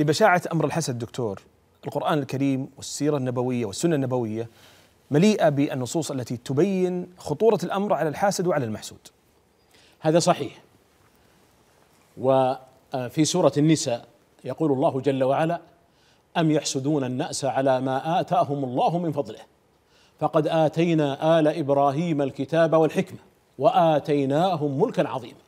لبشاعة أمر الحسد دكتور القرآن الكريم والسيرة النبوية والسنة النبوية مليئة بالنصوص التي تبين خطورة الأمر على الحاسد وعلى المحسود هذا صحيح وفي آه، سورة النساء يقول الله جل وعلا أم يحسدون الناس على ما آتاهم الله من فضله فقد آتينا آل إبراهيم الكتاب والحكمة وآتيناهم ملكا عظيما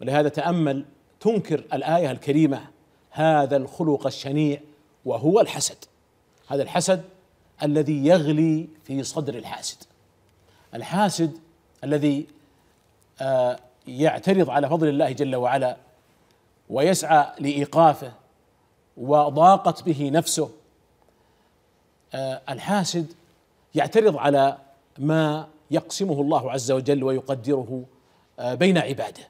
ولهذا تأمل تنكر الآية الكريمة هذا الخلق الشنيع وهو الحسد هذا الحسد الذي يغلي في صدر الحاسد الحاسد الذي آه، يعترض على فضل الله جل وعلا ويسعى لايقافه وضاقت به نفسه آه، الحاسد يعترض على ما يقسمه الله عز وجل ويقدره آه، بين عباده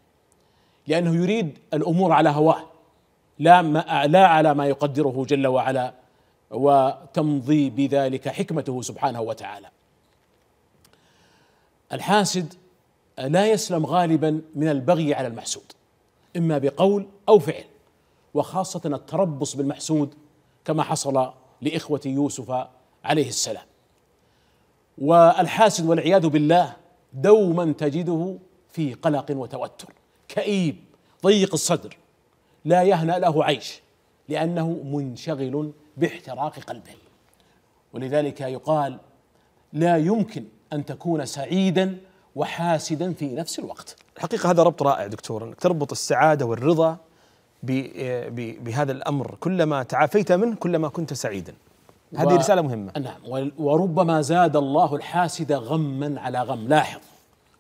لانه يريد الامور على هواه لا ما لا على ما يقدره جل وعلا وتمضي بذلك حكمته سبحانه وتعالى الحاسد لا يسلم غالبا من البغي على المحسود اما بقول او فعل وخاصه التربص بالمحسود كما حصل لاخوه يوسف عليه السلام والحاسد والعياذ بالله دوما تجده في قلق وتوتر كئيب ضيق الصدر لا يهنأ له عيش لأنه منشغل باحتراق قلبه ولذلك يقال لا يمكن أن تكون سعيدا وحاسدا في نفس الوقت الحقيقة هذا ربط رائع دكتور أنك تربط السعادة والرضا بهذا الأمر كلما تعافيت منه كلما كنت سعيدا هذه و... رسالة مهمة نعم وربما زاد الله الحاسد غما على غم لاحظ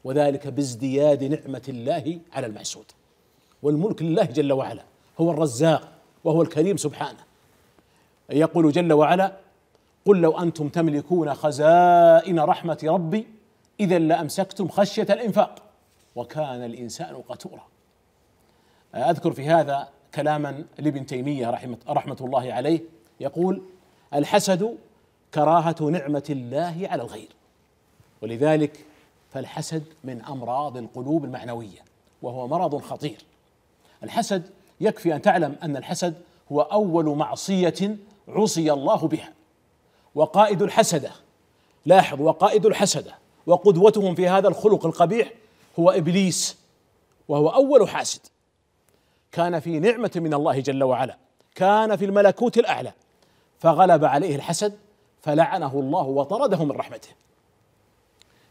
وذلك بازدياد نعمة الله على المحسود والملك لله جل وعلا هو الرزاق وهو الكريم سبحانه يقول جل وعلا قل لو انتم تملكون خزائن رحمه ربي اذا لامسكتم خشيه الانفاق وكان الانسان قتورا اذكر في هذا كلاما لابن تيميه رحمه رحمه الله عليه يقول الحسد كراهه نعمه الله على الغير ولذلك فالحسد من امراض القلوب المعنويه وهو مرض خطير الحسد يكفي ان تعلم ان الحسد هو اول معصيه عصي الله بها وقائد الحسده لاحظ وقائد الحسده وقدوتهم في هذا الخلق القبيح هو ابليس وهو اول حاسد كان في نعمه من الله جل وعلا كان في الملكوت الاعلى فغلب عليه الحسد فلعنه الله وطرده من رحمته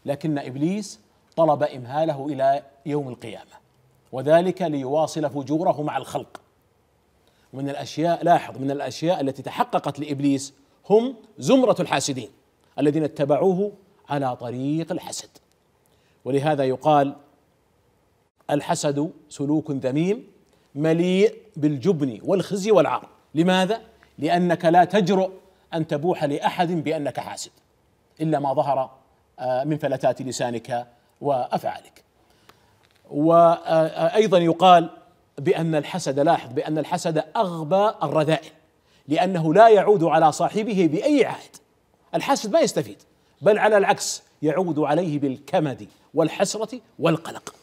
لكن ابليس طلب امهاله الى يوم القيامه وذلك ليواصل فجوره مع الخلق ومن الاشياء لاحظ من الاشياء التي تحققت لابليس هم زمره الحاسدين الذين اتبعوه على طريق الحسد ولهذا يقال الحسد سلوك ذميم مليء بالجبن والخزي والعار لماذا لانك لا تجرؤ ان تبوح لاحد بانك حاسد الا ما ظهر آه، من فلتات لسانك وافعالك وايضا يقال بان الحسد لاحظ بان الحسد اغبى الرذائل لانه لا يعود على صاحبه باي عائد الحاسد ما يستفيد بل على العكس يعود عليه بالكمد والحسره والقلق